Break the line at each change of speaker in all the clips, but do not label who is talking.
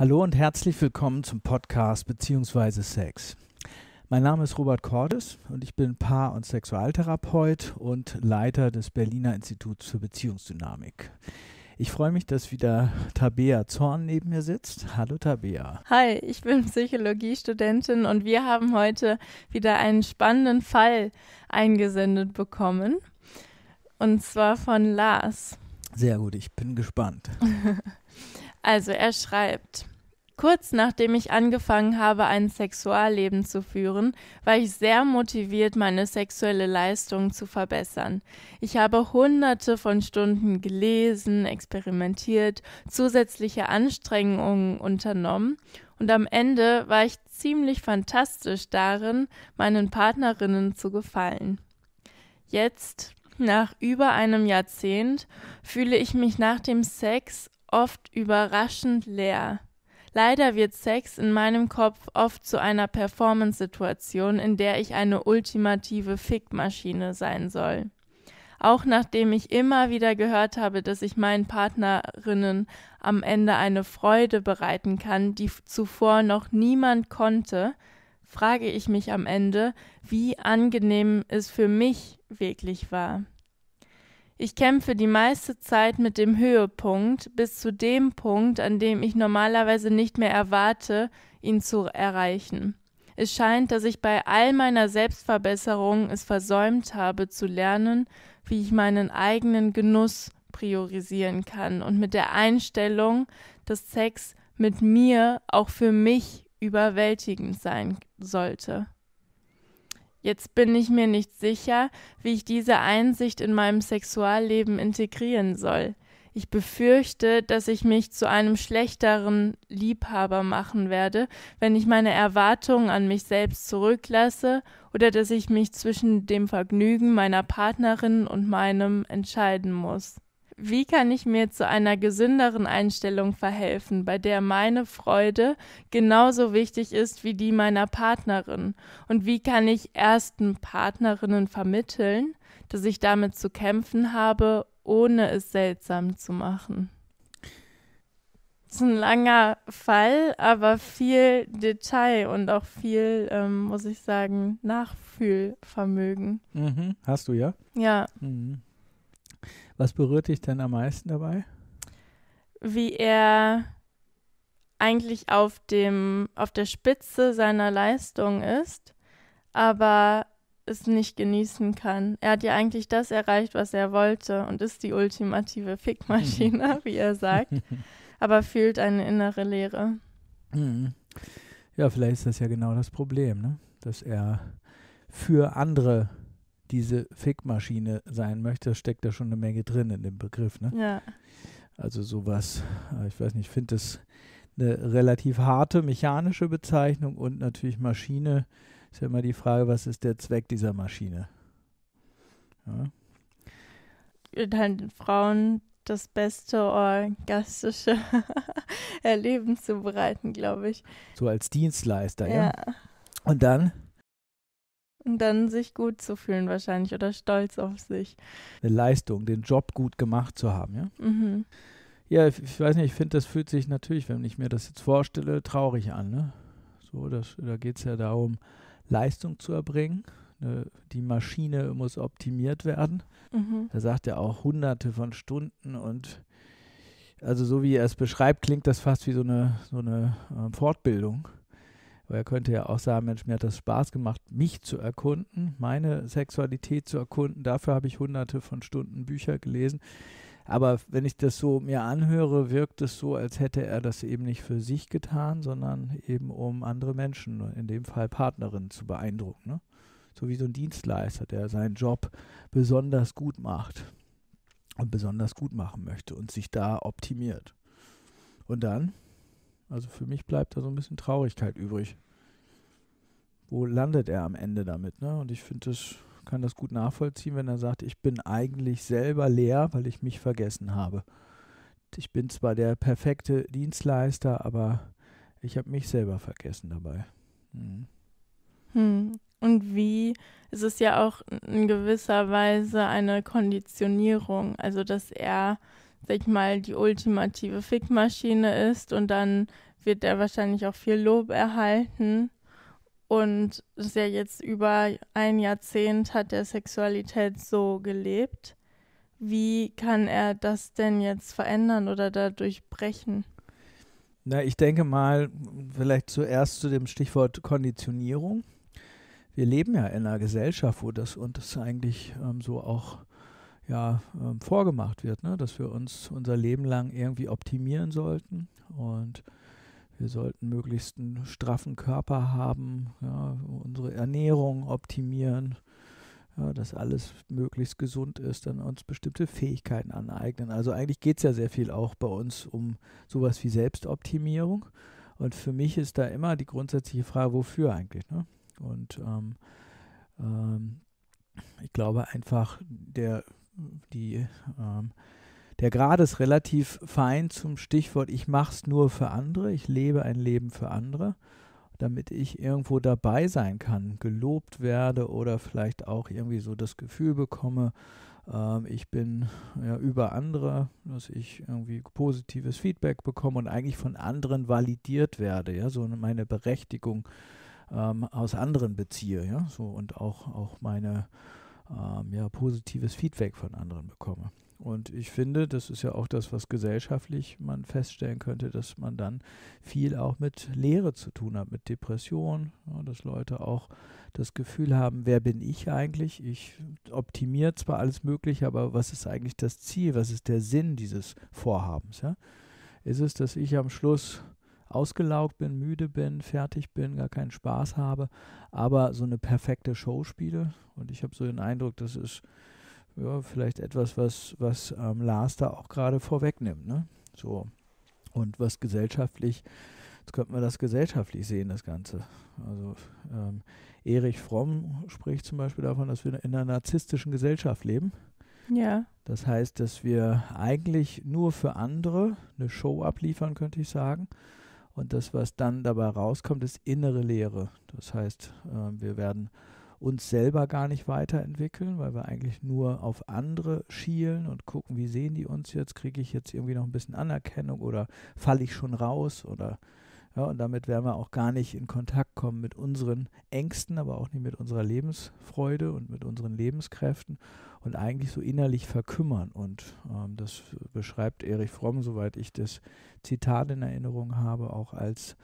Hallo und herzlich willkommen zum Podcast bzw. Sex. Mein Name ist Robert Cordes und ich bin Paar- und Sexualtherapeut und Leiter des Berliner Instituts für Beziehungsdynamik. Ich freue mich, dass wieder Tabea Zorn neben mir sitzt. Hallo Tabea.
Hi, ich bin Psychologiestudentin und wir haben heute wieder einen spannenden Fall eingesendet bekommen. Und zwar von Lars.
Sehr gut, ich bin gespannt.
also er schreibt, kurz nachdem ich angefangen habe, ein Sexualleben zu führen, war ich sehr motiviert, meine sexuelle Leistung zu verbessern. Ich habe hunderte von Stunden gelesen, experimentiert, zusätzliche Anstrengungen unternommen und am Ende war ich ziemlich fantastisch darin, meinen Partnerinnen zu gefallen. Jetzt, nach über einem Jahrzehnt, fühle ich mich nach dem Sex oft überraschend leer. Leider wird Sex in meinem Kopf oft zu einer Performance-Situation, in der ich eine ultimative Fickmaschine sein soll. Auch nachdem ich immer wieder gehört habe, dass ich meinen Partnerinnen am Ende eine Freude bereiten kann, die zuvor noch niemand konnte, frage ich mich am Ende, wie angenehm es für mich wirklich war. Ich kämpfe die meiste Zeit mit dem Höhepunkt bis zu dem Punkt, an dem ich normalerweise nicht mehr erwarte, ihn zu erreichen. Es scheint, dass ich bei all meiner Selbstverbesserung es versäumt habe zu lernen, wie ich meinen eigenen Genuss priorisieren kann und mit der Einstellung, dass Sex mit mir auch für mich überwältigend sein sollte. Jetzt bin ich mir nicht sicher, wie ich diese Einsicht in meinem Sexualleben integrieren soll. Ich befürchte, dass ich mich zu einem schlechteren Liebhaber machen werde, wenn ich meine Erwartungen an mich selbst zurücklasse oder dass ich mich zwischen dem Vergnügen meiner Partnerin und meinem entscheiden muss wie kann ich mir zu einer gesünderen Einstellung verhelfen, bei der meine Freude genauso wichtig ist wie die meiner Partnerin? Und wie kann ich ersten Partnerinnen vermitteln, dass ich damit zu kämpfen habe, ohne es seltsam zu machen? Das ist ein langer Fall, aber viel Detail und auch viel, ähm, muss ich sagen, Nachfühlvermögen.
Mhm. Hast du ja? Ja. Mhm. Was berührt dich denn am meisten dabei?
Wie er eigentlich auf dem auf der Spitze seiner Leistung ist, aber es nicht genießen kann. Er hat ja eigentlich das erreicht, was er wollte und ist die ultimative Fickmaschine, wie er sagt, aber fühlt eine innere Leere.
Mhm. Ja, vielleicht ist das ja genau das Problem, ne? dass er für andere diese Fickmaschine sein möchte, steckt da schon eine Menge drin in dem Begriff. Ne? Ja. Also sowas, äh, ich weiß nicht, ich finde das eine relativ harte mechanische Bezeichnung und natürlich Maschine. Ist ja immer die Frage, was ist der Zweck dieser Maschine? Ja.
Äh, dann Frauen das beste orgastische Erleben zu bereiten, glaube ich.
So als Dienstleister, ja. ja. Und dann?
Und dann sich gut zu fühlen wahrscheinlich oder stolz auf sich.
Eine Leistung, den Job gut gemacht zu haben, ja? Mhm. Ja, ich, ich weiß nicht, ich finde, das fühlt sich natürlich, wenn ich mir das jetzt vorstelle, traurig an, ne? So, das, da geht es ja darum, Leistung zu erbringen. Ne? Die Maschine muss optimiert werden. Mhm. Da sagt er auch hunderte von Stunden und also so wie er es beschreibt, klingt das fast wie so eine, so eine äh, Fortbildung. Aber er könnte ja auch sagen, Mensch, mir hat das Spaß gemacht, mich zu erkunden, meine Sexualität zu erkunden. Dafür habe ich hunderte von Stunden Bücher gelesen. Aber wenn ich das so mir anhöre, wirkt es so, als hätte er das eben nicht für sich getan, sondern eben um andere Menschen, in dem Fall Partnerinnen, zu beeindrucken. Ne? So wie so ein Dienstleister, der seinen Job besonders gut macht und besonders gut machen möchte und sich da optimiert. Und dann, also für mich bleibt da so ein bisschen Traurigkeit übrig wo landet er am Ende damit? Ne? Und ich finde das kann das gut nachvollziehen, wenn er sagt, ich bin eigentlich selber leer, weil ich mich vergessen habe. Ich bin zwar der perfekte Dienstleister, aber ich habe mich selber vergessen dabei. Mhm.
Hm. Und wie es ist ja auch in gewisser Weise eine Konditionierung, also dass er, sag ich mal, die ultimative Fickmaschine ist und dann wird er wahrscheinlich auch viel Lob erhalten und das ist ja jetzt über ein Jahrzehnt hat er Sexualität so gelebt. Wie kann er das denn jetzt verändern oder dadurch brechen?
Na, ich denke mal, vielleicht zuerst zu dem Stichwort Konditionierung. Wir leben ja in einer Gesellschaft, wo das und das eigentlich ähm, so auch ja, ähm, vorgemacht wird, ne? dass wir uns unser Leben lang irgendwie optimieren sollten und wir sollten möglichst einen straffen Körper haben, ja, unsere Ernährung optimieren, ja, dass alles möglichst gesund ist, dann uns bestimmte Fähigkeiten aneignen. Also eigentlich geht es ja sehr viel auch bei uns um sowas wie Selbstoptimierung. Und für mich ist da immer die grundsätzliche Frage, wofür eigentlich? Ne? Und ähm, ähm, ich glaube einfach, der, die ähm, der Grad ist relativ fein zum Stichwort, ich mache es nur für andere, ich lebe ein Leben für andere, damit ich irgendwo dabei sein kann, gelobt werde oder vielleicht auch irgendwie so das Gefühl bekomme, ähm, ich bin ja, über andere, dass ich irgendwie positives Feedback bekomme und eigentlich von anderen validiert werde, ja, so meine Berechtigung ähm, aus anderen beziehe, ja, so und auch, auch meine ähm, ja, positives Feedback von anderen bekomme. Und ich finde, das ist ja auch das, was gesellschaftlich man feststellen könnte, dass man dann viel auch mit Leere zu tun hat, mit Depression, ja, dass Leute auch das Gefühl haben, wer bin ich eigentlich? Ich optimiere zwar alles Mögliche, aber was ist eigentlich das Ziel? Was ist der Sinn dieses Vorhabens? Ja? Ist es, dass ich am Schluss ausgelaugt bin, müde bin, fertig bin, gar keinen Spaß habe, aber so eine perfekte Show spiele? Und ich habe so den Eindruck, das ist ja, vielleicht etwas, was, was ähm, Lars da auch gerade vorwegnimmt. Ne? So. Und was gesellschaftlich, jetzt könnte man das gesellschaftlich sehen, das Ganze. Also ähm, Erich Fromm spricht zum Beispiel davon, dass wir in einer narzisstischen Gesellschaft leben. Ja. Das heißt, dass wir eigentlich nur für andere eine Show abliefern, könnte ich sagen. Und das, was dann dabei rauskommt, ist innere Lehre. Das heißt, äh, wir werden uns selber gar nicht weiterentwickeln, weil wir eigentlich nur auf andere schielen und gucken, wie sehen die uns jetzt, kriege ich jetzt irgendwie noch ein bisschen Anerkennung oder falle ich schon raus oder ja, und damit werden wir auch gar nicht in Kontakt kommen mit unseren Ängsten, aber auch nicht mit unserer Lebensfreude und mit unseren Lebenskräften und eigentlich so innerlich verkümmern. Und ähm, das beschreibt Erich Fromm, soweit ich das Zitat in Erinnerung habe, auch als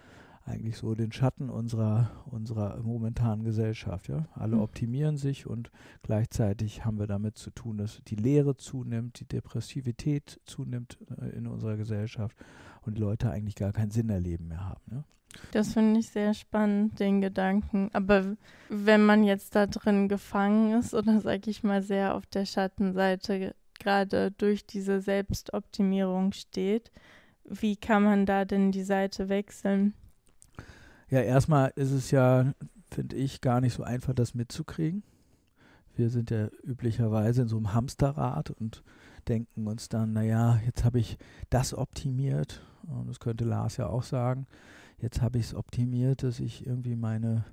eigentlich so den Schatten unserer, unserer momentanen Gesellschaft. Ja? Alle hm. optimieren sich und gleichzeitig haben wir damit zu tun, dass die Leere zunimmt, die Depressivität zunimmt äh, in unserer Gesellschaft und die Leute eigentlich gar keinen Sinn erleben mehr haben. Ja?
Das finde ich sehr spannend, den Gedanken. Aber wenn man jetzt da drin gefangen ist oder sage ich mal sehr auf der Schattenseite gerade durch diese Selbstoptimierung steht, wie kann man da denn die Seite wechseln?
Ja, erstmal ist es ja, finde ich, gar nicht so einfach, das mitzukriegen. Wir sind ja üblicherweise in so einem Hamsterrad und denken uns dann, naja, jetzt habe ich das optimiert. Und das könnte Lars ja auch sagen. Jetzt habe ich es optimiert, dass ich irgendwie meine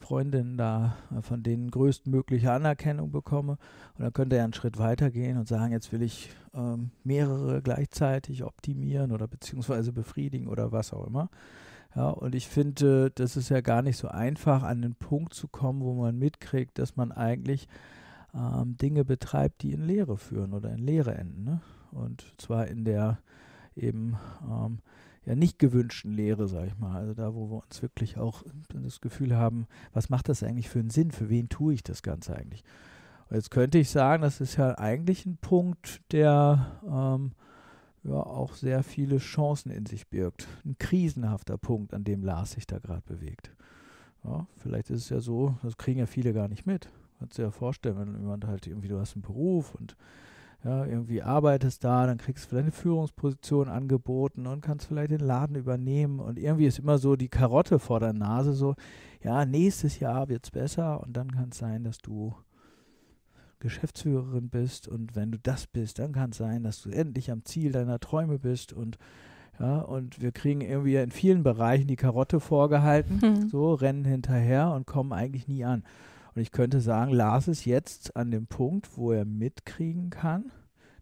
Freundin da äh, von denen größtmögliche Anerkennung bekomme. Und dann könnte er einen Schritt weitergehen und sagen, jetzt will ich ähm, mehrere gleichzeitig optimieren oder beziehungsweise befriedigen oder was auch immer. Ja, und ich finde, das ist ja gar nicht so einfach, an den Punkt zu kommen, wo man mitkriegt, dass man eigentlich ähm, Dinge betreibt, die in Leere führen oder in Leere enden. Ne? Und zwar in der eben ähm, ja nicht gewünschten Lehre, sage ich mal. Also da, wo wir uns wirklich auch das Gefühl haben, was macht das eigentlich für einen Sinn? Für wen tue ich das Ganze eigentlich? Und jetzt könnte ich sagen, das ist ja eigentlich ein Punkt, der ähm, ja, auch sehr viele Chancen in sich birgt. Ein krisenhafter Punkt, an dem Lars sich da gerade bewegt. Ja, vielleicht ist es ja so, das kriegen ja viele gar nicht mit. Kannst du dir ja vorstellen, wenn jemand halt irgendwie, du hast einen Beruf und ja, irgendwie arbeitest da, dann kriegst du vielleicht eine Führungsposition angeboten und kannst vielleicht den Laden übernehmen. Und irgendwie ist immer so die Karotte vor der Nase so, ja, nächstes Jahr wird's besser und dann kann es sein, dass du Geschäftsführerin bist und wenn du das bist, dann kann es sein, dass du endlich am Ziel deiner Träume bist und ja, und wir kriegen irgendwie in vielen Bereichen die Karotte vorgehalten, mhm. so rennen hinterher und kommen eigentlich nie an. Und ich könnte sagen, Lars ist jetzt an dem Punkt, wo er mitkriegen kann,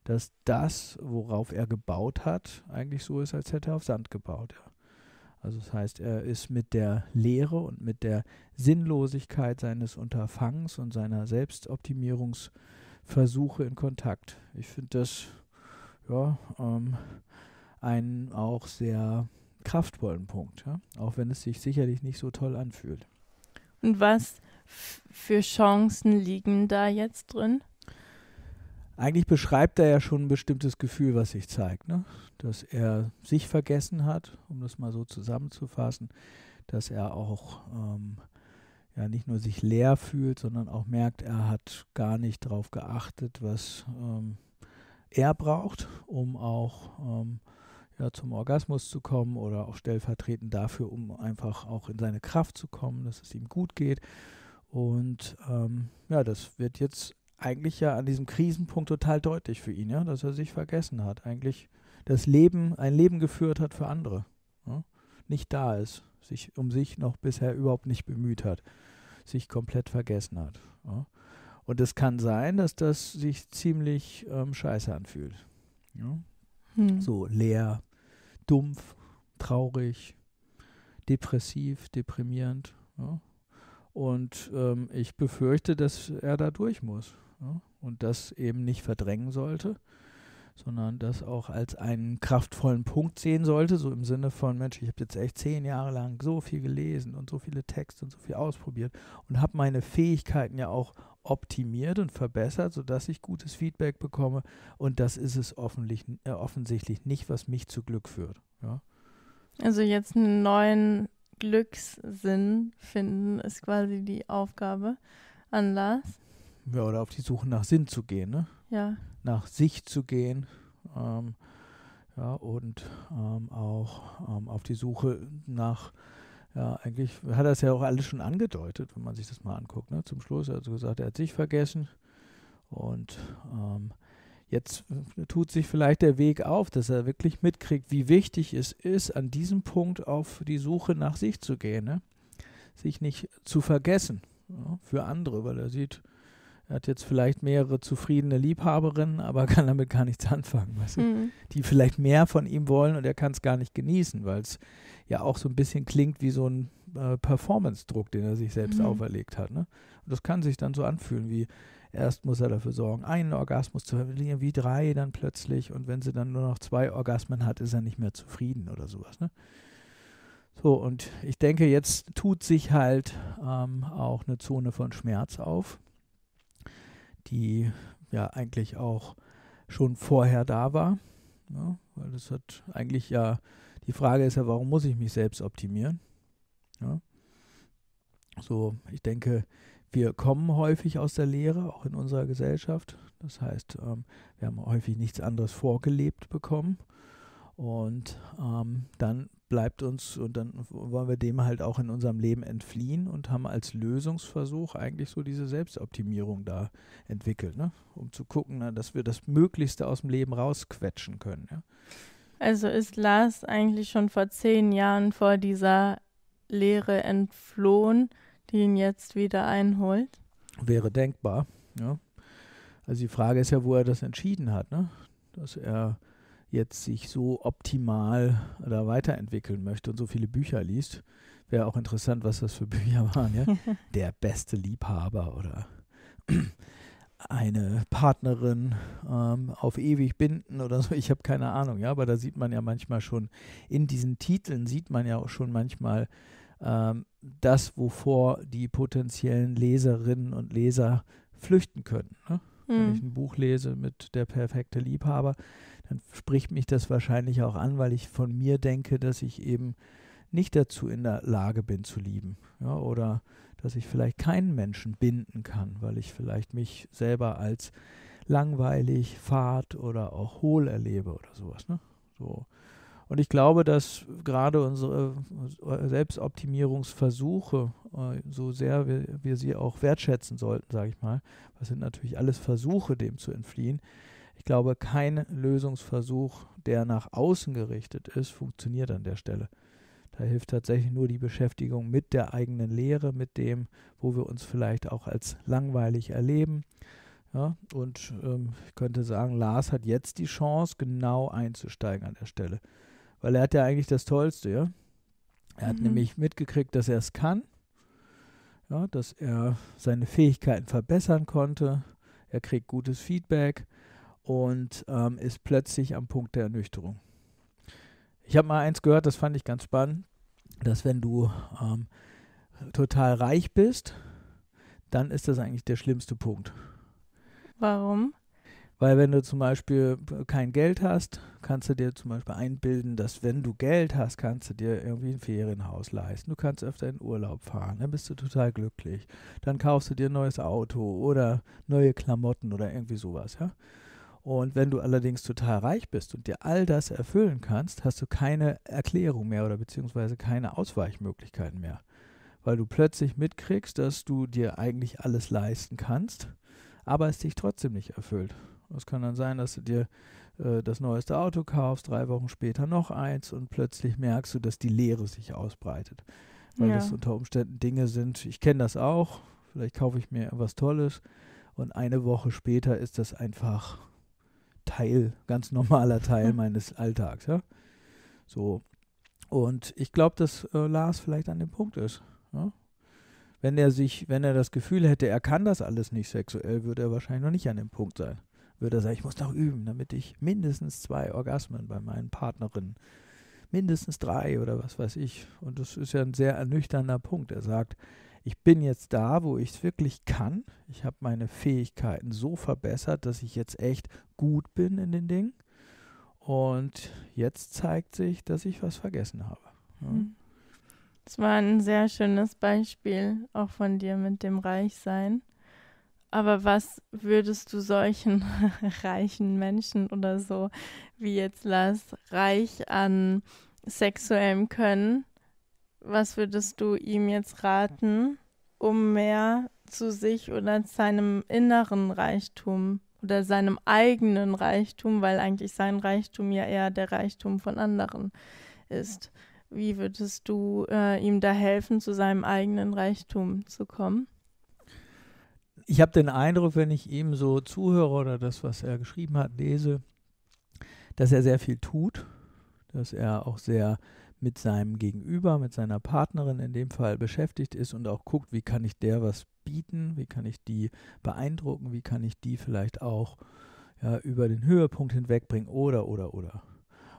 dass das, worauf er gebaut hat, eigentlich so ist, als hätte er auf Sand gebaut. Ja. Also das heißt, er ist mit der Leere und mit der Sinnlosigkeit seines Unterfangs und seiner Selbstoptimierungsversuche in Kontakt. Ich finde das ja, ähm, einen auch sehr kraftvollen Punkt, ja? auch wenn es sich sicherlich nicht so toll anfühlt.
Und was für Chancen liegen da jetzt drin?
eigentlich beschreibt er ja schon ein bestimmtes Gefühl, was sich zeigt, ne? dass er sich vergessen hat, um das mal so zusammenzufassen, dass er auch ähm, ja nicht nur sich leer fühlt, sondern auch merkt, er hat gar nicht darauf geachtet, was ähm, er braucht, um auch ähm, ja, zum Orgasmus zu kommen oder auch stellvertretend dafür, um einfach auch in seine Kraft zu kommen, dass es ihm gut geht. Und ähm, ja, das wird jetzt eigentlich ja an diesem Krisenpunkt total deutlich für ihn, ja, dass er sich vergessen hat, eigentlich das Leben, ein Leben geführt hat für andere, ja? nicht da ist, sich um sich noch bisher überhaupt nicht bemüht hat, sich komplett vergessen hat. Ja? Und es kann sein, dass das sich ziemlich ähm, scheiße anfühlt. Ja? Hm. So leer, dumpf, traurig, depressiv, deprimierend. Und ähm, ich befürchte, dass er da durch muss ja, ne, und das eben nicht verdrängen sollte, sondern das auch als einen kraftvollen Punkt sehen sollte, so im Sinne von, Mensch, ich habe jetzt echt zehn Jahre lang so viel gelesen und so viele Texte und so viel ausprobiert und habe meine Fähigkeiten ja auch optimiert und verbessert, sodass ich gutes Feedback bekomme und das ist es äh, offensichtlich nicht, was mich zu Glück führt. Ja.
Also jetzt einen neuen Glückssinn finden ist quasi die Aufgabe an Lars
ja, oder auf die Suche nach Sinn zu gehen, ne? Ja. Nach sich zu gehen. Ähm, ja, und ähm, auch ähm, auf die Suche nach, ja, eigentlich hat er es ja auch alles schon angedeutet, wenn man sich das mal anguckt, ne? Zum Schluss, also gesagt, er hat sich vergessen und ähm, jetzt tut sich vielleicht der Weg auf, dass er wirklich mitkriegt, wie wichtig es ist, an diesem Punkt auf die Suche nach sich zu gehen, ne? Sich nicht zu vergessen ja, für andere, weil er sieht, er hat jetzt vielleicht mehrere zufriedene Liebhaberinnen, aber kann damit gar nichts anfangen, weißt du? Mhm. die vielleicht mehr von ihm wollen und er kann es gar nicht genießen, weil es ja auch so ein bisschen klingt wie so ein äh, Performance-Druck, den er sich selbst mhm. auferlegt hat. Ne? Und das kann sich dann so anfühlen wie, erst muss er dafür sorgen, einen Orgasmus zu verlieren, wie drei dann plötzlich und wenn sie dann nur noch zwei Orgasmen hat, ist er nicht mehr zufrieden oder sowas. Ne? So, und ich denke, jetzt tut sich halt ähm, auch eine Zone von Schmerz auf die ja eigentlich auch schon vorher da war. Ja, ne? weil das hat eigentlich ja, die Frage ist ja, warum muss ich mich selbst optimieren? Ja. Ne? So, ich denke, wir kommen häufig aus der Lehre, auch in unserer Gesellschaft. Das heißt, ähm, wir haben häufig nichts anderes vorgelebt bekommen. Und ähm, dann bleibt uns und dann wollen wir dem halt auch in unserem Leben entfliehen und haben als Lösungsversuch eigentlich so diese Selbstoptimierung da entwickelt, ne? um zu gucken, na, ne, dass wir das Möglichste aus dem Leben rausquetschen können. Ja?
Also ist Lars eigentlich schon vor zehn Jahren vor dieser Lehre entflohen, die ihn jetzt wieder einholt?
Wäre denkbar, ja. Also die Frage ist ja, wo er das entschieden hat, ne? dass er jetzt sich so optimal oder weiterentwickeln möchte und so viele Bücher liest. Wäre auch interessant, was das für Bücher waren. Ja? Der beste Liebhaber oder eine Partnerin ähm, auf ewig binden oder so. Ich habe keine Ahnung, ja, aber da sieht man ja manchmal schon, in diesen Titeln sieht man ja auch schon manchmal ähm, das, wovor die potenziellen Leserinnen und Leser flüchten können. Ne? Mhm. Wenn ich ein Buch lese mit der perfekte Liebhaber, dann spricht mich das wahrscheinlich auch an, weil ich von mir denke, dass ich eben nicht dazu in der Lage bin zu lieben. Ja, oder dass ich vielleicht keinen Menschen binden kann, weil ich vielleicht mich selber als langweilig, fad oder auch hohl erlebe oder sowas. Ne? So. Und ich glaube, dass gerade unsere äh, Selbstoptimierungsversuche, äh, so sehr wir, wir sie auch wertschätzen sollten, sage ich mal, das sind natürlich alles Versuche, dem zu entfliehen, ich glaube, kein Lösungsversuch, der nach außen gerichtet ist, funktioniert an der Stelle. Da hilft tatsächlich nur die Beschäftigung mit der eigenen Lehre, mit dem, wo wir uns vielleicht auch als langweilig erleben. Ja, und ähm, ich könnte sagen, Lars hat jetzt die Chance, genau einzusteigen an der Stelle. Weil er hat ja eigentlich das Tollste, ja. Er mhm. hat nämlich mitgekriegt, dass er es kann, ja, dass er seine Fähigkeiten verbessern konnte. Er kriegt gutes Feedback und ähm, ist plötzlich am Punkt der Ernüchterung. Ich habe mal eins gehört, das fand ich ganz spannend, dass wenn du ähm, total reich bist, dann ist das eigentlich der schlimmste Punkt. Warum? Weil wenn du zum Beispiel kein Geld hast, kannst du dir zum Beispiel einbilden, dass wenn du Geld hast, kannst du dir irgendwie ein Ferienhaus leisten. Du kannst öfter in Urlaub fahren, dann bist du total glücklich. Dann kaufst du dir ein neues Auto oder neue Klamotten oder irgendwie sowas. Ja? Und wenn du allerdings total reich bist und dir all das erfüllen kannst, hast du keine Erklärung mehr oder beziehungsweise keine Ausweichmöglichkeiten mehr. Weil du plötzlich mitkriegst, dass du dir eigentlich alles leisten kannst, aber es dich trotzdem nicht erfüllt. Es kann dann sein, dass du dir äh, das neueste Auto kaufst, drei Wochen später noch eins und plötzlich merkst du, dass die Leere sich ausbreitet. Weil ja. das unter Umständen Dinge sind, ich kenne das auch, vielleicht kaufe ich mir was Tolles und eine Woche später ist das einfach Teil, ganz normaler Teil meines Alltags. Ja? So. Und ich glaube, dass äh, Lars vielleicht an dem Punkt ist. Ja? Wenn er sich, wenn er das Gefühl hätte, er kann das alles nicht sexuell, würde er wahrscheinlich noch nicht an dem Punkt sein. Würde er sagen, ich muss noch üben, damit ich mindestens zwei Orgasmen bei meinen Partnerinnen, mindestens drei oder was weiß ich. Und das ist ja ein sehr ernüchternder Punkt. Er sagt, ich bin jetzt da, wo ich es wirklich kann. Ich habe meine Fähigkeiten so verbessert, dass ich jetzt echt gut bin in den Dingen. Und jetzt zeigt sich, dass ich was vergessen habe. Ja. Hm.
Das war ein sehr schönes Beispiel, auch von dir mit dem Reichsein. Aber was würdest du solchen reichen Menschen oder so, wie jetzt Lars, reich an sexuellem Können, was würdest du ihm jetzt raten, um mehr zu sich oder seinem inneren Reichtum oder seinem eigenen Reichtum, weil eigentlich sein Reichtum ja eher der Reichtum von anderen ist. Wie würdest du äh, ihm da helfen, zu seinem eigenen Reichtum zu kommen?
Ich habe den Eindruck, wenn ich ihm so zuhöre oder das, was er geschrieben hat, lese, dass er sehr viel tut, dass er auch sehr mit seinem Gegenüber, mit seiner Partnerin in dem Fall beschäftigt ist und auch guckt, wie kann ich der was bieten, wie kann ich die beeindrucken, wie kann ich die vielleicht auch ja, über den Höhepunkt hinwegbringen oder oder oder.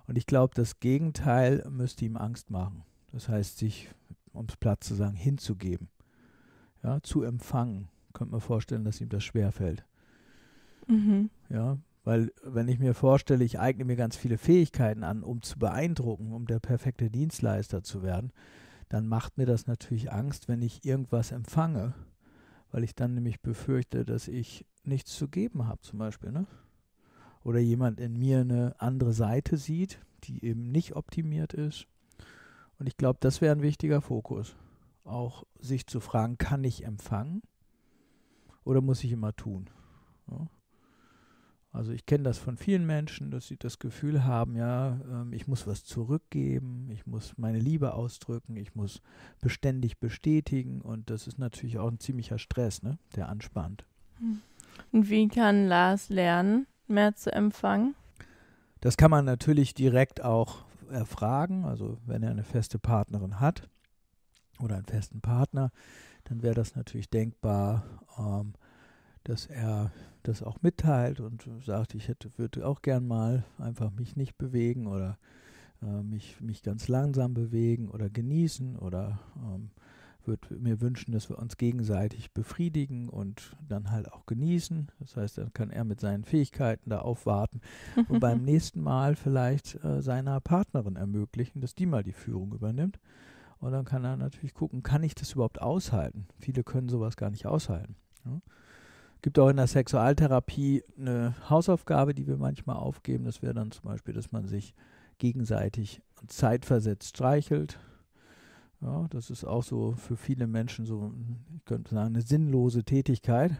Und ich glaube, das Gegenteil müsste ihm Angst machen. Das heißt, sich, um es platt zu sagen, hinzugeben, ja, zu empfangen. Könnte man vorstellen, dass ihm das schwerfällt. Mhm. Ja, weil wenn ich mir vorstelle, ich eigne mir ganz viele Fähigkeiten an, um zu beeindrucken, um der perfekte Dienstleister zu werden, dann macht mir das natürlich Angst, wenn ich irgendwas empfange, weil ich dann nämlich befürchte, dass ich nichts zu geben habe zum Beispiel. Ne? Oder jemand in mir eine andere Seite sieht, die eben nicht optimiert ist. Und ich glaube, das wäre ein wichtiger Fokus. Auch sich zu fragen, kann ich empfangen oder muss ich immer tun? Ja? Also ich kenne das von vielen Menschen, dass sie das Gefühl haben, ja, ähm, ich muss was zurückgeben, ich muss meine Liebe ausdrücken, ich muss beständig bestätigen und das ist natürlich auch ein ziemlicher Stress, ne, der anspannt.
Hm. Und wie kann Lars lernen, mehr zu empfangen?
Das kann man natürlich direkt auch erfragen, also wenn er eine feste Partnerin hat oder einen festen Partner, dann wäre das natürlich denkbar, ähm, dass er das auch mitteilt und sagt, ich hätte, würde auch gern mal einfach mich nicht bewegen oder äh, mich, mich ganz langsam bewegen oder genießen oder ähm, würde mir wünschen, dass wir uns gegenseitig befriedigen und dann halt auch genießen. Das heißt, dann kann er mit seinen Fähigkeiten da aufwarten und beim nächsten Mal vielleicht äh, seiner Partnerin ermöglichen, dass die mal die Führung übernimmt. Und dann kann er natürlich gucken, kann ich das überhaupt aushalten? Viele können sowas gar nicht aushalten. Ja? Ne? gibt auch in der Sexualtherapie eine Hausaufgabe, die wir manchmal aufgeben. Das wäre dann zum Beispiel, dass man sich gegenseitig zeitversetzt streichelt. Ja, das ist auch so für viele Menschen so, ich könnte sagen, eine sinnlose Tätigkeit.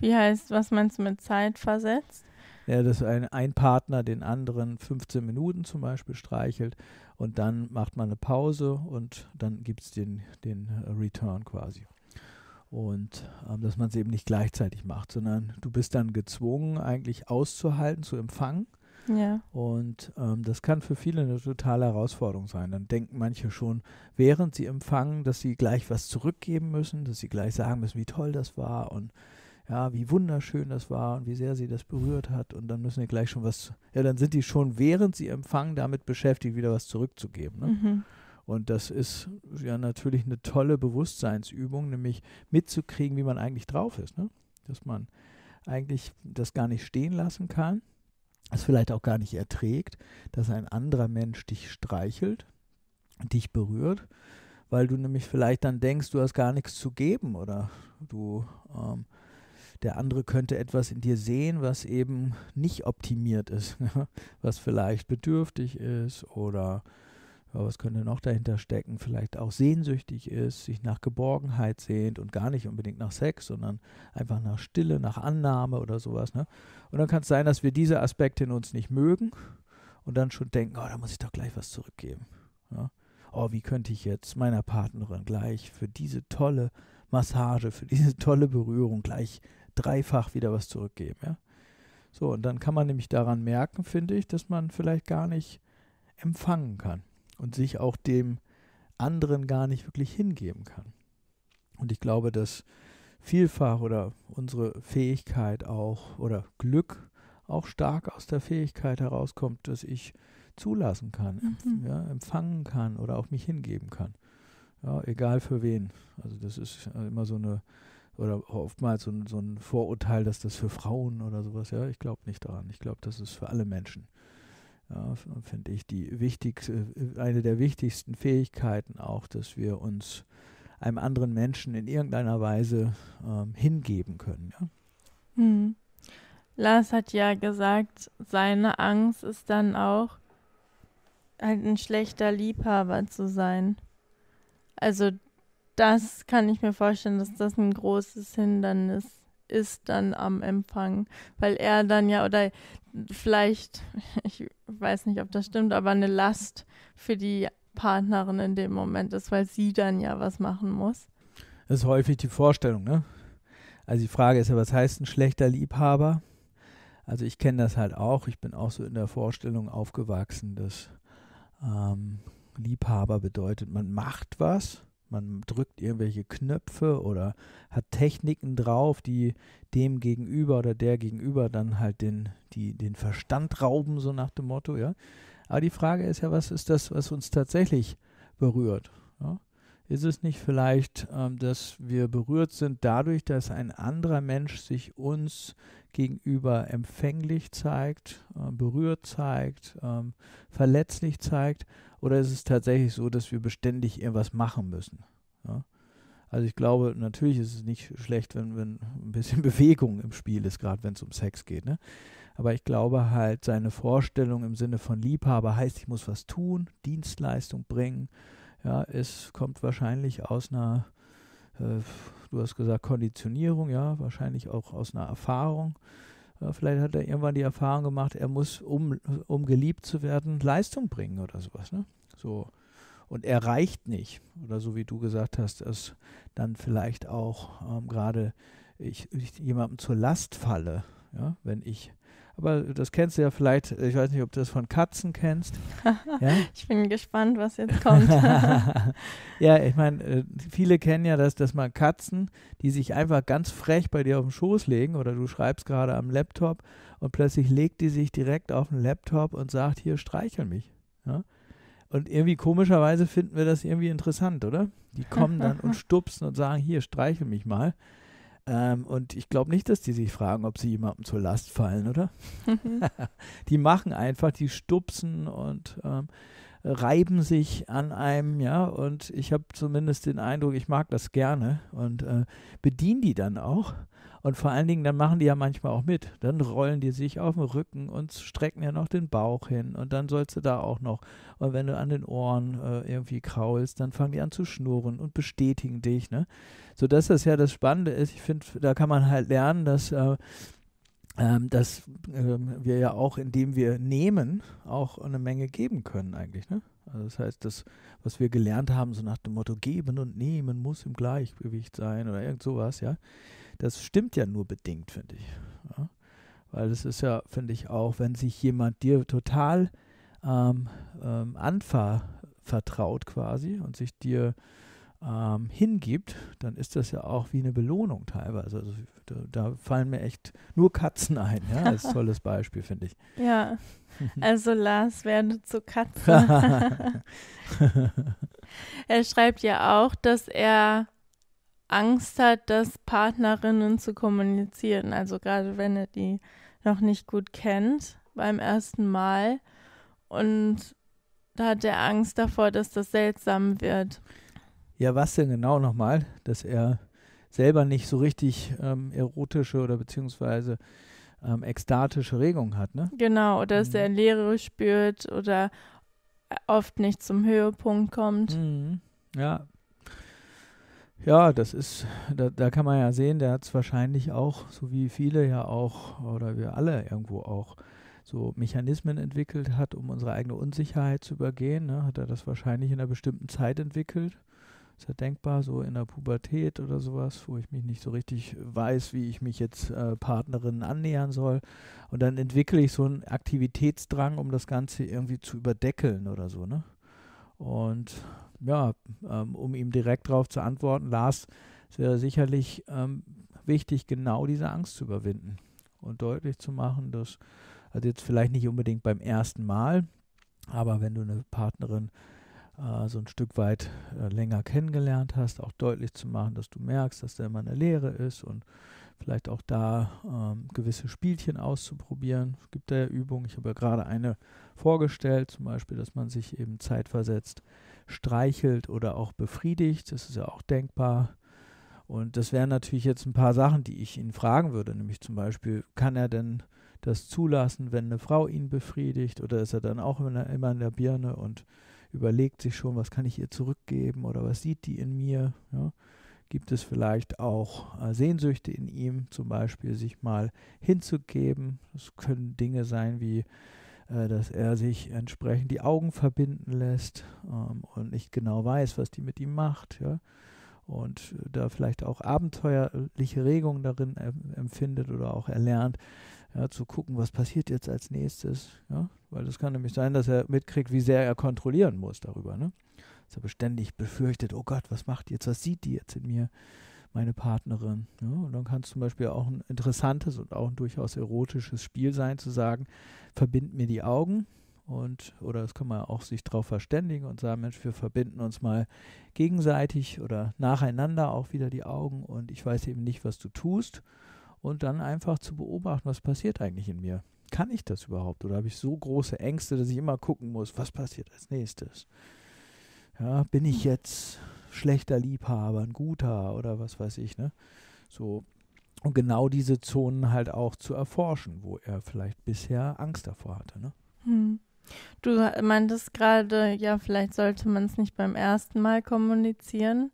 Wie heißt, was meinst du mit zeitversetzt?
Ja, dass ein, ein Partner den anderen 15 Minuten zum Beispiel streichelt und dann macht man eine Pause und dann gibt es den, den Return quasi. Und ähm, dass man es eben nicht gleichzeitig macht, sondern du bist dann gezwungen, eigentlich auszuhalten, zu empfangen. Ja. Und ähm, das kann für viele eine totale Herausforderung sein. Dann denken manche schon, während sie empfangen, dass sie gleich was zurückgeben müssen, dass sie gleich sagen müssen, wie toll das war und ja, wie wunderschön das war und wie sehr sie das berührt hat. Und dann müssen die gleich schon was, ja, dann sind die schon, während sie empfangen, damit beschäftigt, wieder was zurückzugeben. Ne? Mhm. Und das ist ja natürlich eine tolle Bewusstseinsübung, nämlich mitzukriegen, wie man eigentlich drauf ist. Ne? Dass man eigentlich das gar nicht stehen lassen kann, es vielleicht auch gar nicht erträgt, dass ein anderer Mensch dich streichelt, dich berührt, weil du nämlich vielleicht dann denkst, du hast gar nichts zu geben oder du ähm, der andere könnte etwas in dir sehen, was eben nicht optimiert ist, ne? was vielleicht bedürftig ist oder aber was könnte noch dahinter stecken, vielleicht auch sehnsüchtig ist, sich nach Geborgenheit sehnt und gar nicht unbedingt nach Sex, sondern einfach nach Stille, nach Annahme oder sowas. Ne? Und dann kann es sein, dass wir diese Aspekte in uns nicht mögen und dann schon denken, oh, da muss ich doch gleich was zurückgeben. Ja? Oh, wie könnte ich jetzt meiner Partnerin gleich für diese tolle Massage, für diese tolle Berührung gleich dreifach wieder was zurückgeben. Ja? So, und dann kann man nämlich daran merken, finde ich, dass man vielleicht gar nicht empfangen kann und sich auch dem anderen gar nicht wirklich hingeben kann. Und ich glaube, dass vielfach oder unsere Fähigkeit auch oder Glück auch stark aus der Fähigkeit herauskommt, dass ich zulassen kann, mhm. ja, empfangen kann oder auch mich hingeben kann. Ja, egal für wen. Also das ist äh, immer so eine, oder oftmals so ein, so ein Vorurteil, dass das für Frauen oder sowas, ja, ich glaube nicht daran. Ich glaube, das ist für alle Menschen ja, finde ich die wichtigste, äh, eine der wichtigsten Fähigkeiten auch, dass wir uns einem anderen Menschen in irgendeiner Weise ähm, hingeben können. Ja?
Hm. Lars hat ja gesagt, seine Angst ist dann auch, halt ein schlechter Liebhaber zu sein. Also das kann ich mir vorstellen, dass das ein großes Hindernis ist dann am Empfang, weil er dann ja oder vielleicht, ich weiß nicht, ob das stimmt, aber eine Last für die Partnerin in dem Moment ist, weil sie dann ja was machen muss.
Das ist häufig die Vorstellung, ne? Also die Frage ist ja, was heißt ein schlechter Liebhaber? Also ich kenne das halt auch. Ich bin auch so in der Vorstellung aufgewachsen, dass ähm, Liebhaber bedeutet, man macht was man drückt irgendwelche Knöpfe oder hat Techniken drauf, die dem gegenüber oder der gegenüber dann halt den, die, den Verstand rauben, so nach dem Motto, ja. Aber die Frage ist ja, was ist das, was uns tatsächlich berührt? Ja? Ist es nicht vielleicht, ähm, dass wir berührt sind dadurch, dass ein anderer Mensch sich uns gegenüber empfänglich zeigt, äh, berührt zeigt, ähm, verletzlich zeigt? Oder ist es tatsächlich so, dass wir beständig irgendwas machen müssen? Also ich glaube, natürlich ist es nicht schlecht, wenn, wenn ein bisschen Bewegung im Spiel ist, gerade wenn es um Sex geht. Ne? Aber ich glaube halt, seine Vorstellung im Sinne von Liebhaber heißt, ich muss was tun, Dienstleistung bringen ja, es kommt wahrscheinlich aus einer, äh, du hast gesagt, Konditionierung, ja, wahrscheinlich auch aus einer Erfahrung. Ja, vielleicht hat er irgendwann die Erfahrung gemacht, er muss, um, um geliebt zu werden, Leistung bringen oder sowas. Ne? So. Und er reicht nicht. Oder so wie du gesagt hast, dass dann vielleicht auch ähm, gerade ich, ich jemandem zur Last falle, ja, wenn ich aber das kennst du ja vielleicht, äh, ich weiß nicht, ob du das von Katzen kennst. ja? Ich
bin gespannt, was jetzt kommt.
ja, ich meine, äh, viele kennen ja das, dass man Katzen, die sich einfach ganz frech bei dir auf den Schoß legen oder du schreibst gerade am Laptop und plötzlich legt die sich direkt auf den Laptop und sagt, hier streichel mich. Ja? Und irgendwie komischerweise finden wir das irgendwie interessant, oder? Die kommen dann und stupsen und sagen, hier streichel mich mal. Ähm, und ich glaube nicht, dass die sich fragen, ob sie jemandem zur Last fallen, oder? die machen einfach, die stupsen und ähm, reiben sich an einem, ja. Und ich habe zumindest den Eindruck, ich mag das gerne und äh, bediene die dann auch. Und vor allen Dingen, dann machen die ja manchmal auch mit. Dann rollen die sich auf den Rücken und strecken ja noch den Bauch hin. Und dann sollst du da auch noch. Und wenn du an den Ohren äh, irgendwie kraulst, dann fangen die an zu schnurren und bestätigen dich. Ne? Sodass das ja das Spannende ist. Ich finde, da kann man halt lernen, dass. Äh, ähm, dass äh, wir ja auch, indem wir nehmen, auch eine Menge geben können eigentlich. Ne? Also das heißt, das, was wir gelernt haben, so nach dem Motto geben und nehmen muss im Gleichgewicht sein oder irgend sowas, ja, das stimmt ja nur bedingt, finde ich. Ja? Weil es ist ja, finde ich, auch, wenn sich jemand dir total ähm, ähm, anvertraut quasi und sich dir ähm, hingibt, dann ist das ja auch wie eine Belohnung teilweise. Also da, da fallen mir echt nur Katzen ein, ja, als tolles Beispiel, finde ich. Ja.
Also Lars werde zu Katzen. er schreibt ja auch, dass er Angst hat, das Partnerinnen zu kommunizieren. Also gerade wenn er die noch nicht gut kennt beim ersten Mal. Und da hat er Angst davor, dass das seltsam wird.
Ja, was denn genau nochmal? Dass er selber nicht so richtig ähm, erotische oder beziehungsweise ähm, ekstatische Regung hat, ne?
Genau, oder mhm. dass er Leere spürt oder oft nicht zum Höhepunkt kommt. Mhm.
Ja, ja, das ist, da, da, kann man ja sehen, der hat es wahrscheinlich auch, so wie viele ja auch, oder wir alle irgendwo auch, so Mechanismen entwickelt hat, um unsere eigene Unsicherheit zu übergehen. Ne? Hat er das wahrscheinlich in einer bestimmten Zeit entwickelt? Ist ja denkbar, so in der Pubertät oder sowas, wo ich mich nicht so richtig weiß, wie ich mich jetzt äh, Partnerinnen annähern soll. Und dann entwickle ich so einen Aktivitätsdrang, um das Ganze irgendwie zu überdeckeln oder so. Ne? Und ja, ähm, um ihm direkt darauf zu antworten, Lars, es wäre sicherlich ähm, wichtig, genau diese Angst zu überwinden und deutlich zu machen, dass, also jetzt vielleicht nicht unbedingt beim ersten Mal, aber wenn du eine Partnerin äh, so ein Stück weit äh, länger kennengelernt hast, auch deutlich zu machen, dass du merkst, dass da immer eine Lehre ist und vielleicht auch da ähm, gewisse Spielchen auszuprobieren. Es gibt da ja Übungen, ich habe ja gerade eine vorgestellt, zum Beispiel, dass man sich eben Zeit versetzt, streichelt oder auch befriedigt. Das ist ja auch denkbar. Und das wären natürlich jetzt ein paar Sachen, die ich ihn fragen würde. Nämlich zum Beispiel, kann er denn das zulassen, wenn eine Frau ihn befriedigt? Oder ist er dann auch immer in der Birne und überlegt sich schon, was kann ich ihr zurückgeben oder was sieht die in mir? Ja? Gibt es vielleicht auch äh, Sehnsüchte in ihm, zum Beispiel sich mal hinzugeben? Das können Dinge sein wie äh, dass er sich entsprechend die Augen verbinden lässt ähm, und nicht genau weiß, was die mit ihm macht, ja. Und da vielleicht auch abenteuerliche Regungen darin empfindet oder auch erlernt, ja, zu gucken, was passiert jetzt als nächstes, ja. Weil das kann nämlich sein, dass er mitkriegt, wie sehr er kontrollieren muss darüber, ne. Dass er beständig befürchtet, oh Gott, was macht die jetzt, was sieht die jetzt in mir? meine Partnerin. Ja? Und dann kann es zum Beispiel auch ein interessantes und auch ein durchaus erotisches Spiel sein, zu sagen, verbind mir die Augen. Und, oder es kann man auch sich darauf verständigen und sagen, Mensch, wir verbinden uns mal gegenseitig oder nacheinander auch wieder die Augen und ich weiß eben nicht, was du tust. Und dann einfach zu beobachten, was passiert eigentlich in mir. Kann ich das überhaupt? Oder habe ich so große Ängste, dass ich immer gucken muss, was passiert als nächstes? Ja, bin ich jetzt schlechter Liebhaber, ein guter oder was weiß ich, ne? So. Und genau diese Zonen halt auch zu erforschen, wo er vielleicht bisher Angst davor hatte, ne?
Hm. Du meintest gerade, ja, vielleicht sollte man es nicht beim ersten Mal kommunizieren.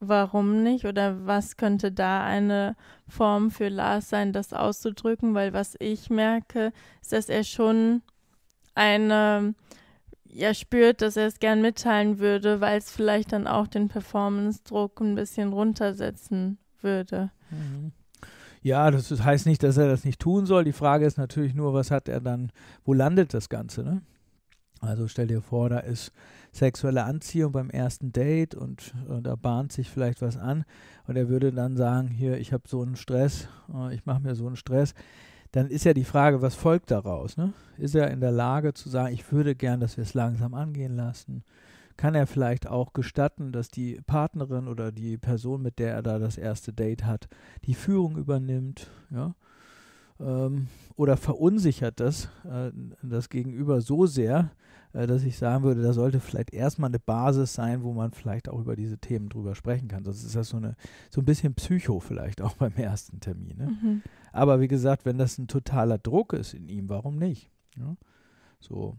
Warum nicht? Oder was könnte da eine Form für Lars sein, das auszudrücken? Weil was ich merke, ist, dass er schon eine ja spürt, dass er es gern mitteilen würde, weil es vielleicht dann auch den Performance-Druck ein bisschen runtersetzen würde. Mhm.
Ja, das heißt nicht, dass er das nicht tun soll. Die Frage ist natürlich nur, was hat er dann, wo landet das Ganze, ne? Also stell dir vor, da ist sexuelle Anziehung beim ersten Date und, und äh, da bahnt sich vielleicht was an und er würde dann sagen, hier, ich habe so einen Stress, äh, ich mache mir so einen Stress dann ist ja die Frage, was folgt daraus? Ne? Ist er in der Lage zu sagen, ich würde gern, dass wir es langsam angehen lassen? Kann er vielleicht auch gestatten, dass die Partnerin oder die Person, mit der er da das erste Date hat, die Führung übernimmt? Ja? Ähm, oder verunsichert das äh, das Gegenüber so sehr, äh, dass ich sagen würde, da sollte vielleicht erstmal eine Basis sein, wo man vielleicht auch über diese Themen drüber sprechen kann. Sonst ist das so, eine, so ein bisschen Psycho vielleicht auch beim ersten Termin. Ne? Mhm. Aber wie gesagt, wenn das ein totaler Druck ist in ihm, warum nicht? Ja? So.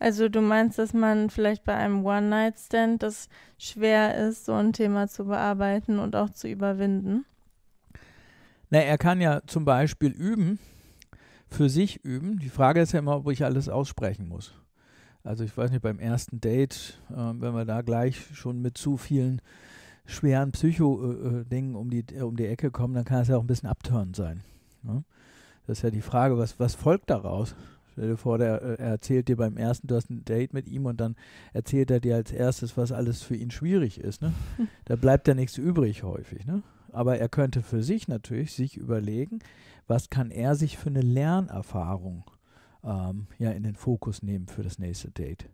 Also du meinst, dass man vielleicht bei einem One-Night-Stand das schwer ist, so ein Thema zu bearbeiten und auch zu überwinden?
Na, er kann ja zum Beispiel üben, für sich üben. Die Frage ist ja immer, ob ich alles aussprechen muss. Also ich weiß nicht, beim ersten Date, äh, wenn wir da gleich schon mit zu vielen schweren Psycho-Dingen äh, äh, um, die, äh, um die Ecke kommen, dann kann es ja auch ein bisschen abtörend sein. Ne? Das ist ja die Frage, was, was folgt daraus? Stell dir vor, der, er erzählt dir beim ersten, du hast ein Date mit ihm und dann erzählt er dir als erstes, was alles für ihn schwierig ist. Ne? Hm. Da bleibt ja nichts übrig häufig. Ne? Aber er könnte für sich natürlich sich überlegen, was kann er sich für eine Lernerfahrung ähm, ja, in den Fokus nehmen für das nächste Date.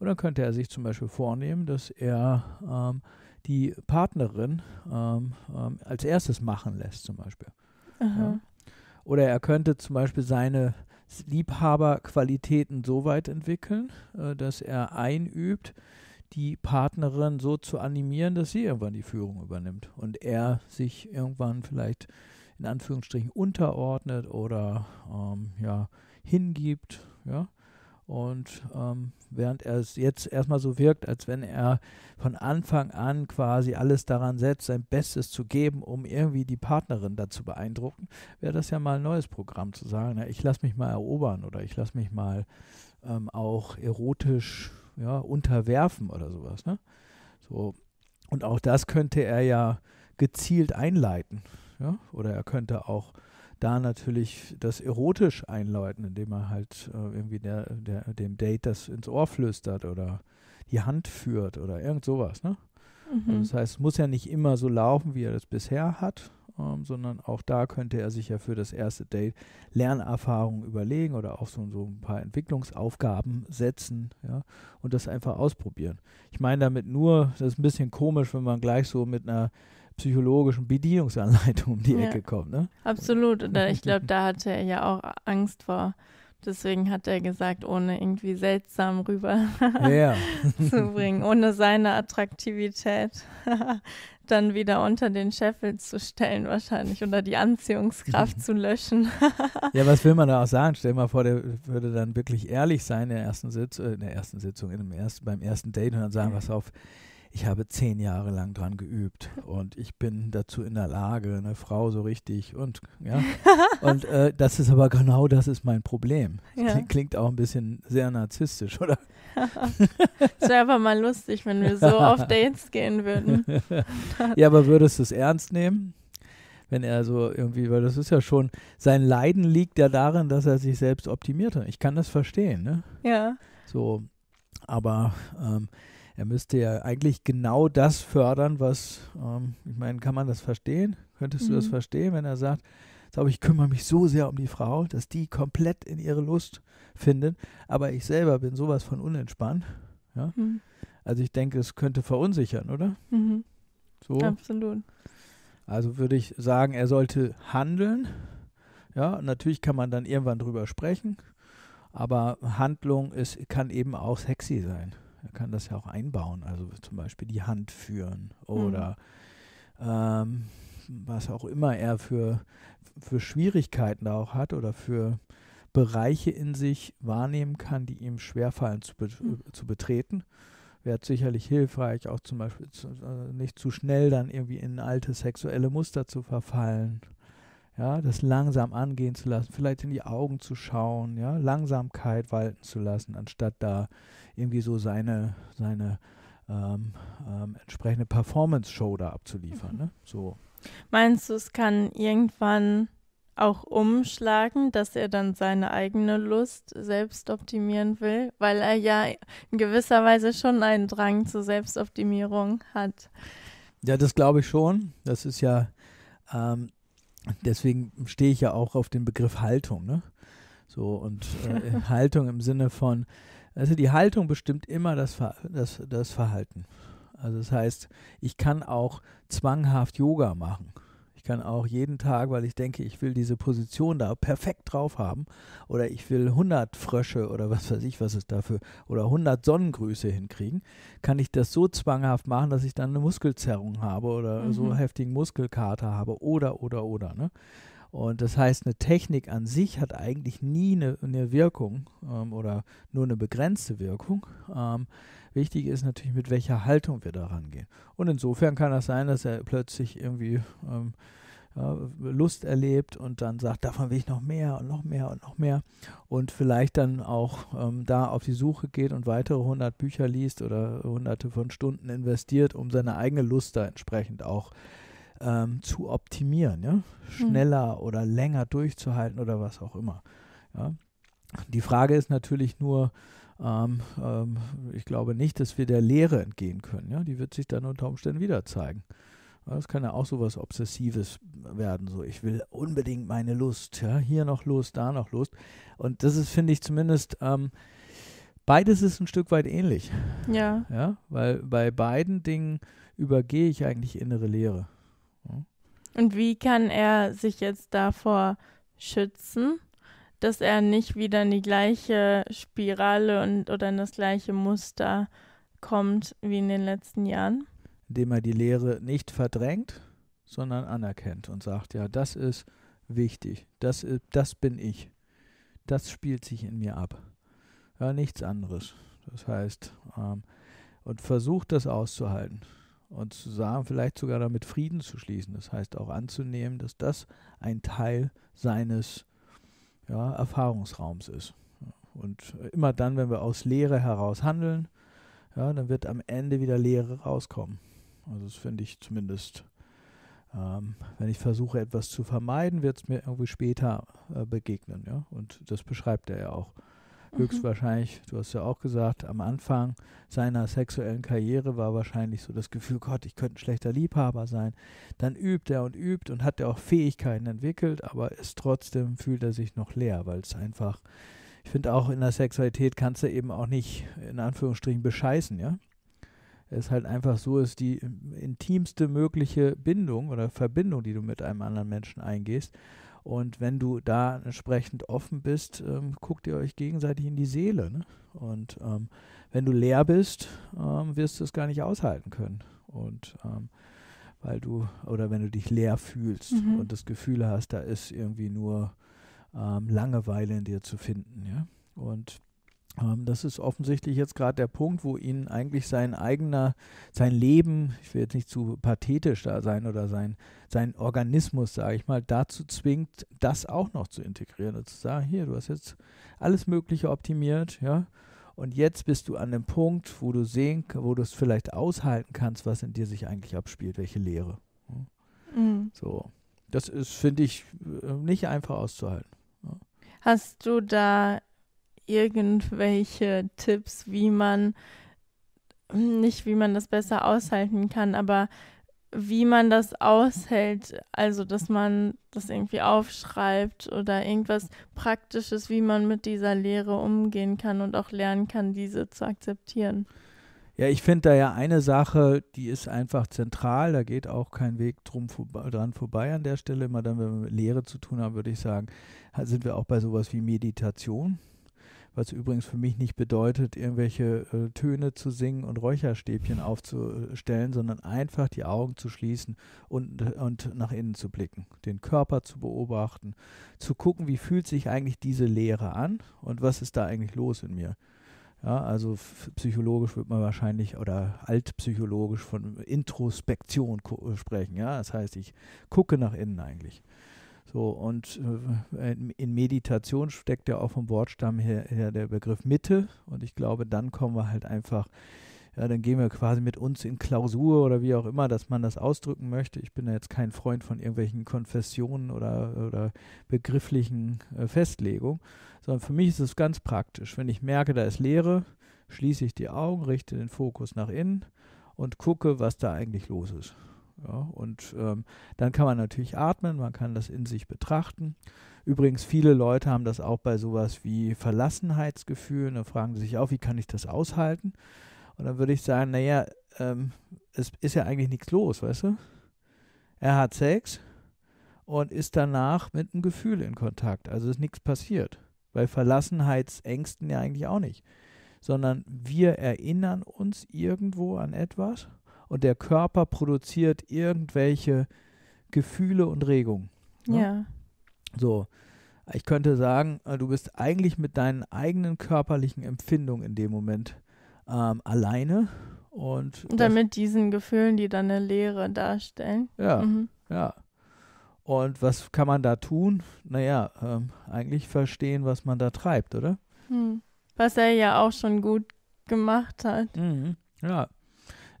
Oder könnte er sich zum Beispiel vornehmen, dass er ähm, die Partnerin ähm, ähm als erstes machen lässt, zum Beispiel. Ja. Oder er könnte zum Beispiel seine Liebhaberqualitäten so weit entwickeln, äh, dass er einübt, die Partnerin so zu animieren, dass sie irgendwann die Führung übernimmt und er sich irgendwann vielleicht in Anführungsstrichen unterordnet oder ähm, ja hingibt. Ja? Und ähm, während er es jetzt erstmal so wirkt, als wenn er von Anfang an quasi alles daran setzt, sein Bestes zu geben, um irgendwie die Partnerin dazu beeindrucken, wäre das ja mal ein neues Programm zu sagen, na, ich lasse mich mal erobern oder ich lasse mich mal ähm, auch erotisch ja, unterwerfen oder sowas. Ne? So. Und auch das könnte er ja gezielt einleiten. Ja? Oder er könnte auch da natürlich das erotisch einläuten, indem man halt äh, irgendwie der, der, dem Date das ins Ohr flüstert oder die Hand führt oder irgend sowas. Ne? Mhm. Also das heißt, es muss ja nicht immer so laufen, wie er das bisher hat, ähm, sondern auch da könnte er sich ja für das erste Date Lernerfahrungen überlegen oder auch so, so ein paar Entwicklungsaufgaben setzen ja, und das einfach ausprobieren. Ich meine damit nur, das ist ein bisschen komisch, wenn man gleich so mit einer psychologischen Bedienungsanleitung um die ja, Ecke kommt. Ne?
Absolut. Und ich glaube, da hatte er ja auch Angst vor. Deswegen hat er gesagt, ohne irgendwie seltsam rüber ja. zu bringen, ohne seine Attraktivität dann wieder unter den Scheffel zu stellen wahrscheinlich oder die Anziehungskraft zu löschen.
ja, was will man da auch sagen? Stell dir mal vor, der würde dann wirklich ehrlich sein in der ersten Sitzung, äh, in der ersten Sitzung, in dem ersten, beim ersten Date und dann sagen, was auf ich habe zehn Jahre lang dran geübt und ich bin dazu in der Lage, eine Frau so richtig und ja. Und äh, das ist aber genau das ist mein Problem. Ja. Klingt, klingt auch ein bisschen sehr narzisstisch, oder?
es wäre einfach mal lustig, wenn wir so auf Dates gehen würden.
ja, aber würdest du es ernst nehmen? Wenn er so irgendwie, weil das ist ja schon, sein Leiden liegt ja darin, dass er sich selbst optimiert hat. Ich kann das verstehen, ne? Ja. So, aber ähm, er müsste ja eigentlich genau das fördern, was, ähm, ich meine, kann man das verstehen? Könntest mhm. du das mhm. verstehen, wenn er sagt, glaube ich, kümmere mich so sehr um die Frau, dass die komplett in ihre Lust findet, aber ich selber bin sowas von unentspannt. Ja? Mhm. Also ich denke, es könnte verunsichern, oder? Mhm. So. Absolut. Also würde ich sagen, er sollte handeln. Ja, natürlich kann man dann irgendwann drüber sprechen, aber Handlung ist, kann eben auch sexy sein. Er kann das ja auch einbauen, also zum Beispiel die Hand führen mhm. oder mhm. ähm, was auch immer er für, für Schwierigkeiten da auch hat oder für Bereiche in sich wahrnehmen kann, die ihm schwerfallen zu, be mhm. zu betreten. Wäre sicherlich hilfreich, auch zum Beispiel zu, also nicht zu schnell dann irgendwie in alte sexuelle Muster zu verfallen. Ja, das langsam angehen zu lassen, vielleicht in die Augen zu schauen, ja, Langsamkeit walten zu lassen, anstatt da irgendwie so seine, seine ähm, ähm, entsprechende Performance-Show da abzuliefern. Mhm. Ne? So.
Meinst du, es kann irgendwann auch umschlagen, dass er dann seine eigene Lust selbst optimieren will, weil er ja in gewisser Weise schon einen Drang zur Selbstoptimierung hat.
Ja, das glaube ich schon. Das ist ja, ähm, deswegen stehe ich ja auch auf den Begriff Haltung, ne? So, und äh, Haltung im Sinne von, also die Haltung bestimmt immer das, Ver das, das Verhalten. Also das heißt, ich kann auch zwanghaft Yoga machen. Ich kann auch jeden Tag, weil ich denke, ich will diese Position da perfekt drauf haben oder ich will 100 Frösche oder was weiß ich, was es dafür oder 100 Sonnengrüße hinkriegen, kann ich das so zwanghaft machen, dass ich dann eine Muskelzerrung habe oder mhm. so heftigen Muskelkater habe oder oder oder. Ne? Und das heißt, eine Technik an sich hat eigentlich nie eine, eine Wirkung ähm, oder nur eine begrenzte Wirkung. Ähm, wichtig ist natürlich, mit welcher Haltung wir daran gehen. Und insofern kann das sein, dass er plötzlich irgendwie ähm, ja, Lust erlebt und dann sagt, davon will ich noch mehr und noch mehr und noch mehr. Und vielleicht dann auch ähm, da auf die Suche geht und weitere 100 Bücher liest oder hunderte von Stunden investiert, um seine eigene Lust da entsprechend auch zu ähm, zu optimieren, ja? Hm. schneller hm. oder länger durchzuhalten oder was auch immer. Ja? Die Frage ist natürlich nur, ähm, ähm, ich glaube nicht, dass wir der Lehre entgehen können. Ja? Die wird sich dann unter Umständen wieder zeigen. Das kann ja auch so was Obsessives werden. So, ich will unbedingt meine Lust. Ja? Hier noch Lust, da noch Lust. Und das ist, finde ich, zumindest ähm, beides ist ein Stück weit ähnlich. Ja. ja. Weil bei beiden Dingen übergehe ich eigentlich innere Lehre.
Und wie kann er sich jetzt davor schützen, dass er nicht wieder in die gleiche Spirale und oder in das gleiche Muster kommt wie in den letzten Jahren?
Indem er die Lehre nicht verdrängt, sondern anerkennt und sagt, ja, das ist wichtig, das, das bin ich, das spielt sich in mir ab. Ja, nichts anderes. Das heißt, ähm, und versucht das auszuhalten und zusammen vielleicht sogar damit Frieden zu schließen. Das heißt auch anzunehmen, dass das ein Teil seines ja, Erfahrungsraums ist. Und immer dann, wenn wir aus Lehre heraus handeln, ja, dann wird am Ende wieder Lehre rauskommen. Also das finde ich zumindest, ähm, wenn ich versuche, etwas zu vermeiden, wird es mir irgendwie später äh, begegnen. Ja? Und das beschreibt er ja auch. Mhm. höchstwahrscheinlich, du hast ja auch gesagt, am Anfang seiner sexuellen Karriere war wahrscheinlich so das Gefühl, Gott, ich könnte ein schlechter Liebhaber sein. Dann übt er und übt und hat er auch Fähigkeiten entwickelt, aber ist trotzdem fühlt er sich noch leer, weil es einfach, ich finde auch in der Sexualität kannst du eben auch nicht in Anführungsstrichen bescheißen, ja. Es halt einfach so ist, die intimste mögliche Bindung oder Verbindung, die du mit einem anderen Menschen eingehst. Und wenn du da entsprechend offen bist, ähm, guckt ihr euch gegenseitig in die Seele. Ne? Und ähm, wenn du leer bist, ähm, wirst du es gar nicht aushalten können. Und ähm, weil du, oder wenn du dich leer fühlst mhm. und das Gefühl hast, da ist irgendwie nur ähm, Langeweile in dir zu finden. Ja? Und ähm, das ist offensichtlich jetzt gerade der Punkt, wo ihn eigentlich sein eigener, sein Leben, ich will jetzt nicht zu pathetisch da sein oder sein, sein Organismus, sage ich mal, dazu zwingt, das auch noch zu integrieren und zu sagen, hier, du hast jetzt alles Mögliche optimiert, ja. Und jetzt bist du an dem Punkt, wo du sehen, wo du es vielleicht aushalten kannst, was in dir sich eigentlich abspielt, welche Lehre. Mhm. So. Das ist, finde ich, äh, nicht einfach auszuhalten.
Hast du da irgendwelche Tipps, wie man, nicht wie man das besser aushalten kann, aber wie man das aushält, also dass man das irgendwie aufschreibt oder irgendwas Praktisches, wie man mit dieser Lehre umgehen kann und auch lernen kann, diese zu akzeptieren.
Ja, ich finde da ja eine Sache, die ist einfach zentral, da geht auch kein Weg drum vorbe dran vorbei an der Stelle. Immer dann, wenn wir mit Lehre zu tun haben, würde ich sagen, sind wir auch bei sowas wie Meditation was übrigens für mich nicht bedeutet, irgendwelche äh, Töne zu singen und Räucherstäbchen aufzustellen, sondern einfach die Augen zu schließen und, und nach innen zu blicken, den Körper zu beobachten, zu gucken, wie fühlt sich eigentlich diese Leere an und was ist da eigentlich los in mir. Ja, also psychologisch wird man wahrscheinlich oder altpsychologisch von Introspektion äh, sprechen. Ja, das heißt, ich gucke nach innen eigentlich. So, und äh, in Meditation steckt ja auch vom Wortstamm her, her, der Begriff Mitte. Und ich glaube, dann kommen wir halt einfach, ja, dann gehen wir quasi mit uns in Klausur oder wie auch immer, dass man das ausdrücken möchte. Ich bin ja jetzt kein Freund von irgendwelchen Konfessionen oder, oder begrifflichen äh, Festlegungen, sondern für mich ist es ganz praktisch. Wenn ich merke, da ist Leere, schließe ich die Augen, richte den Fokus nach innen und gucke, was da eigentlich los ist. Ja, und ähm, dann kann man natürlich atmen, man kann das in sich betrachten. Übrigens, viele Leute haben das auch bei sowas wie Verlassenheitsgefühlen. Ne, da fragen sie sich auch, wie kann ich das aushalten? Und dann würde ich sagen, naja, ähm, es ist ja eigentlich nichts los, weißt du? Er hat Sex und ist danach mit einem Gefühl in Kontakt. Also ist nichts passiert. Bei Verlassenheitsängsten ja eigentlich auch nicht. Sondern wir erinnern uns irgendwo an etwas und der Körper produziert irgendwelche Gefühle und Regungen. Ne? Ja. So. Ich könnte sagen, äh, du bist eigentlich mit deinen eigenen körperlichen Empfindungen in dem Moment ähm, alleine und, und dann
mit diesen Gefühlen, die dann eine Leere darstellen. Ja, mhm.
ja. Und was kann man da tun? Naja, ähm, eigentlich verstehen, was man da treibt, oder?
Hm. Was er ja auch schon gut gemacht hat.
Mhm. Ja.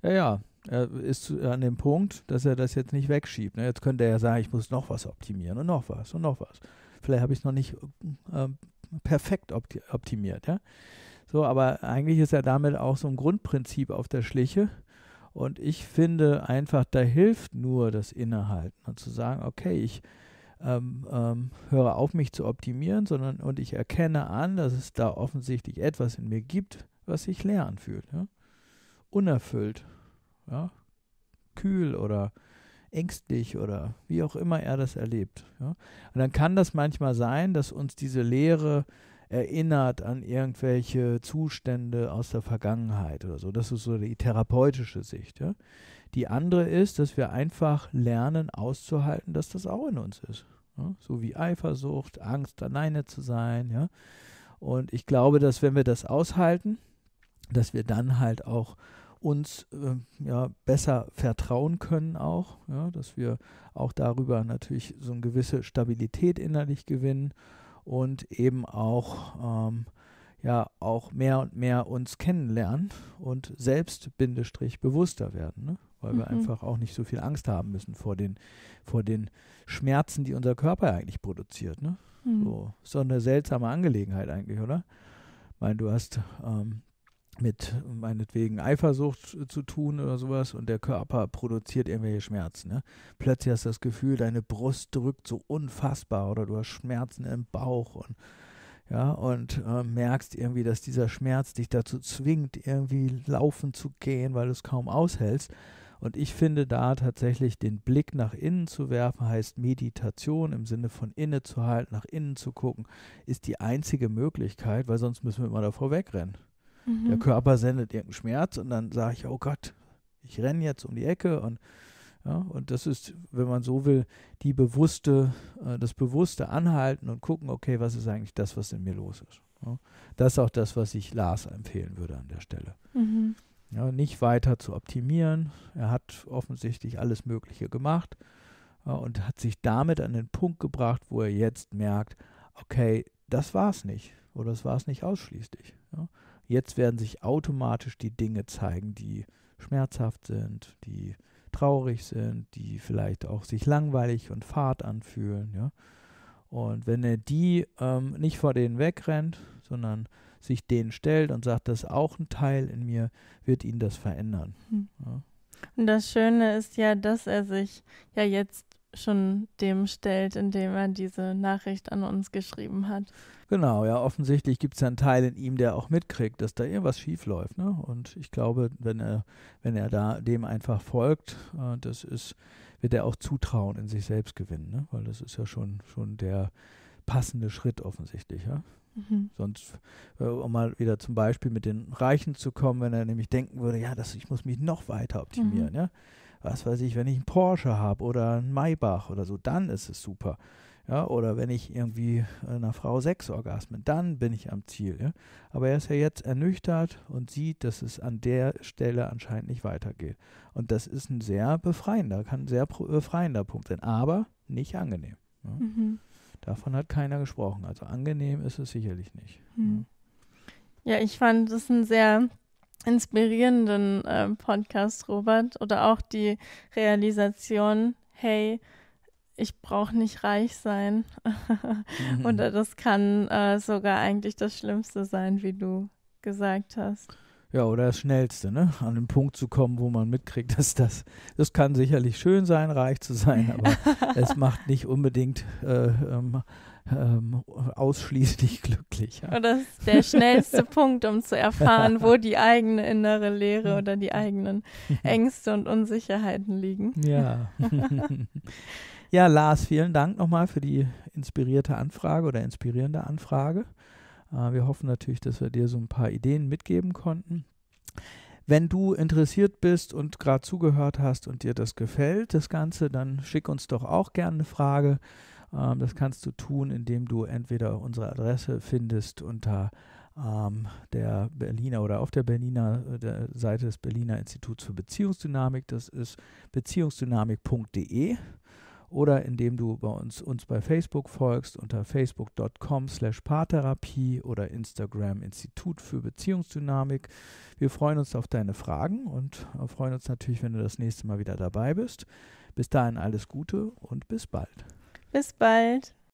Ja, ja. Er ist an dem Punkt, dass er das jetzt nicht wegschiebt. Ne? Jetzt könnte er ja sagen, ich muss noch was optimieren und noch was und noch was. Vielleicht habe ich es noch nicht ähm, perfekt optimiert. So, aber eigentlich ist er damit auch so ein Grundprinzip auf der Schliche. Und ich finde einfach, da hilft nur das Innehalten und zu sagen, okay, ich ähm, ähm, höre auf, mich zu optimieren, sondern und ich erkenne an, dass es da offensichtlich etwas in mir gibt, was sich leer anfühlt, ja? unerfüllt ja, kühl oder ängstlich oder wie auch immer er das erlebt. Ja. Und dann kann das manchmal sein, dass uns diese Lehre erinnert an irgendwelche Zustände aus der Vergangenheit oder so. Das ist so die therapeutische Sicht. Ja. Die andere ist, dass wir einfach lernen auszuhalten, dass das auch in uns ist. Ja. So wie Eifersucht, Angst, alleine zu sein. Ja. Und ich glaube, dass wenn wir das aushalten, dass wir dann halt auch uns äh, ja, besser vertrauen können auch, ja, dass wir auch darüber natürlich so eine gewisse Stabilität innerlich gewinnen und eben auch ähm, ja auch mehr und mehr uns kennenlernen und selbst Bindestrich bewusster werden, ne? weil mhm. wir einfach auch nicht so viel Angst haben müssen vor den vor den Schmerzen, die unser Körper eigentlich produziert. Ne? Mhm. So, so eine seltsame Angelegenheit eigentlich, oder? Ich meine, du hast ähm, mit meinetwegen Eifersucht zu tun oder sowas und der Körper produziert irgendwelche Schmerzen. Ne? Plötzlich hast du das Gefühl, deine Brust drückt so unfassbar oder du hast Schmerzen im Bauch und ja, und äh, merkst irgendwie, dass dieser Schmerz dich dazu zwingt, irgendwie laufen zu gehen, weil du es kaum aushältst. Und ich finde da tatsächlich den Blick nach innen zu werfen, heißt Meditation im Sinne von inne zu halten, nach innen zu gucken, ist die einzige Möglichkeit, weil sonst müssen wir immer davor wegrennen. Mhm. Der Körper sendet irgendeinen Schmerz und dann sage ich, oh Gott, ich renne jetzt um die Ecke und ja, und das ist, wenn man so will, die bewusste, äh, das bewusste Anhalten und gucken, okay, was ist eigentlich das, was in mir los ist. Ja? Das ist auch das, was ich Lars empfehlen würde an der Stelle. Mhm. Ja, nicht weiter zu optimieren. Er hat offensichtlich alles Mögliche gemacht ja, und hat sich damit an den Punkt gebracht, wo er jetzt merkt, okay, das war es nicht oder das war es nicht ausschließlich. Ja. Jetzt werden sich automatisch die Dinge zeigen, die schmerzhaft sind, die traurig sind, die vielleicht auch sich langweilig und fad anfühlen. Ja? Und wenn er die ähm, nicht vor denen wegrennt, sondern sich denen stellt und sagt, das ist auch ein Teil in mir, wird ihn das verändern. Hm. Ja?
Und das Schöne ist ja, dass er sich ja jetzt schon dem stellt, indem er diese Nachricht an uns geschrieben hat.
Genau, ja, offensichtlich gibt es ja einen Teil in ihm, der auch mitkriegt, dass da irgendwas schiefläuft. Ne? Und ich glaube, wenn er, wenn er da dem einfach folgt, äh, das ist, wird er auch Zutrauen in sich selbst gewinnen, ne? weil das ist ja schon, schon der passende Schritt offensichtlich. Ja? Mhm. Sonst, äh, um mal wieder zum Beispiel mit den Reichen zu kommen, wenn er nämlich denken würde, ja, das, ich muss mich noch weiter optimieren. Mhm. Ja? Was weiß ich, wenn ich einen Porsche habe oder einen Maybach oder so, dann ist es super. Ja, oder wenn ich irgendwie äh, einer Frau sechs Orgasmen, dann bin ich am Ziel. Ja. Aber er ist ja jetzt ernüchtert und sieht, dass es an der Stelle anscheinend nicht weitergeht. Und das ist ein sehr befreiender, kann ein sehr äh, befreiender Punkt sein, aber nicht angenehm. Ja. Mhm. Davon hat keiner gesprochen. Also angenehm ist es sicherlich nicht.
Mhm. Ja, ich fand das ein sehr inspirierenden äh, Podcast, Robert, oder auch die Realisation, hey, ich brauche nicht reich sein. Oder mhm. äh, das kann äh, sogar eigentlich das Schlimmste sein, wie du gesagt hast.
Ja, oder das Schnellste, ne? An den Punkt zu kommen, wo man mitkriegt, dass das, das kann sicherlich schön sein, reich zu sein, aber es macht nicht unbedingt äh, ähm, ähm, ausschließlich glücklich. Ja. Oder der schnellste
Punkt, um zu erfahren, wo die eigene innere Leere mhm. oder die eigenen Ängste und Unsicherheiten liegen. Ja.
Ja, Lars, vielen Dank nochmal für die inspirierte Anfrage oder inspirierende Anfrage. Äh, wir hoffen natürlich, dass wir dir so ein paar Ideen mitgeben konnten. Wenn du interessiert bist und gerade zugehört hast und dir das gefällt, das Ganze, dann schick uns doch auch gerne eine Frage. Ähm, das kannst du tun, indem du entweder unsere Adresse findest unter ähm, der Berliner oder auf der Berliner äh, der Seite des Berliner Instituts für Beziehungsdynamik. Das ist beziehungsdynamik.de oder indem du bei uns, uns bei Facebook folgst unter facebook.com slash paartherapie oder Instagram Institut für Beziehungsdynamik. Wir freuen uns auf deine Fragen und freuen uns natürlich, wenn du das nächste Mal wieder dabei bist. Bis dahin alles Gute und bis bald. Bis bald.